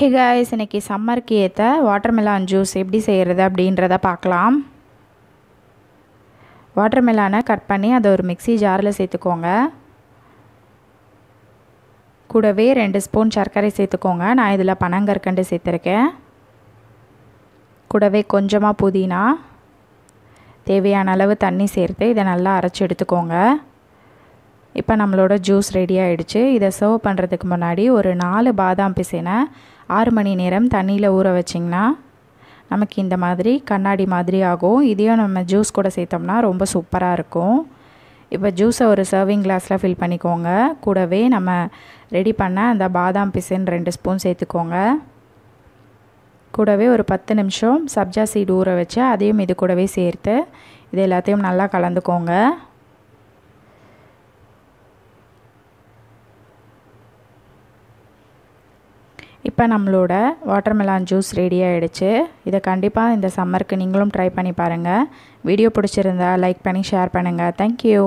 ஹே இன்றைக்கி சம்மருக்கு ஏற்ற வாட்டர்மெலான் ஜூஸ் எப்படி செய்கிறது அப்படின்றத பார்க்கலாம் வாட்டர்மெலானை கட் பண்ணி அதை ஒரு மிக்சி ஜாரில் சேர்த்துக்கோங்க கூடவே ரெண்டு ஸ்பூன் சர்க்கரை சேர்த்துக்கோங்க நான் இதில் பனங்கற்கண்டு சேர்த்துருக்கேன் கூடவே கொஞ்சமாக புதினா தேவையான அளவு தண்ணி சேர்த்து இதை நல்லா அரைச்சி எடுத்துக்கோங்க இப்போ நம்மளோட ஜூஸ் ரெடி ஆகிடுச்சு இதை சர்வ் பண்ணுறதுக்கு முன்னாடி ஒரு நாலு பாதாம் பிசைனை ஆறு மணி நேரம் தண்ணியில் ஊற வச்சிங்கன்னா நமக்கு இந்த மாதிரி கண்ணாடி மாதிரி ஆகும் இதையும் நம்ம ஜூஸ் கூட சேர்த்தோம்னா ரொம்ப சூப்பராக இருக்கும் இப்போ ஜூஸை ஒரு சர்விங் கிளாஸில் ஃபில் பண்ணிக்கோங்க கூடவே நம்ம ரெடி பண்ண அந்த பாதாம் பிசின் ரெண்டு ஸ்பூன் சேர்த்துக்கோங்க கூடவே ஒரு பத்து நிமிஷம் சப்ஜா சீடு ஊற வச்சு அதையும் இது கூடவே சேர்த்து இது எல்லாத்தையும் நல்லா கலந்துக்கோங்க இப்போ நம்மளோட வாட்டர்மெலான் ஜூஸ் ரெடி ஆகிடுச்சு இதை கண்டிப்பாக இந்த சம்மருக்கு நீங்களும் ட்ரை பண்ணி பாருங்கள் வீடியோ பிடிச்சிருந்தா லைக் பண்ணி ஷேர் பண்ணுங்கள் தேங்க்யூ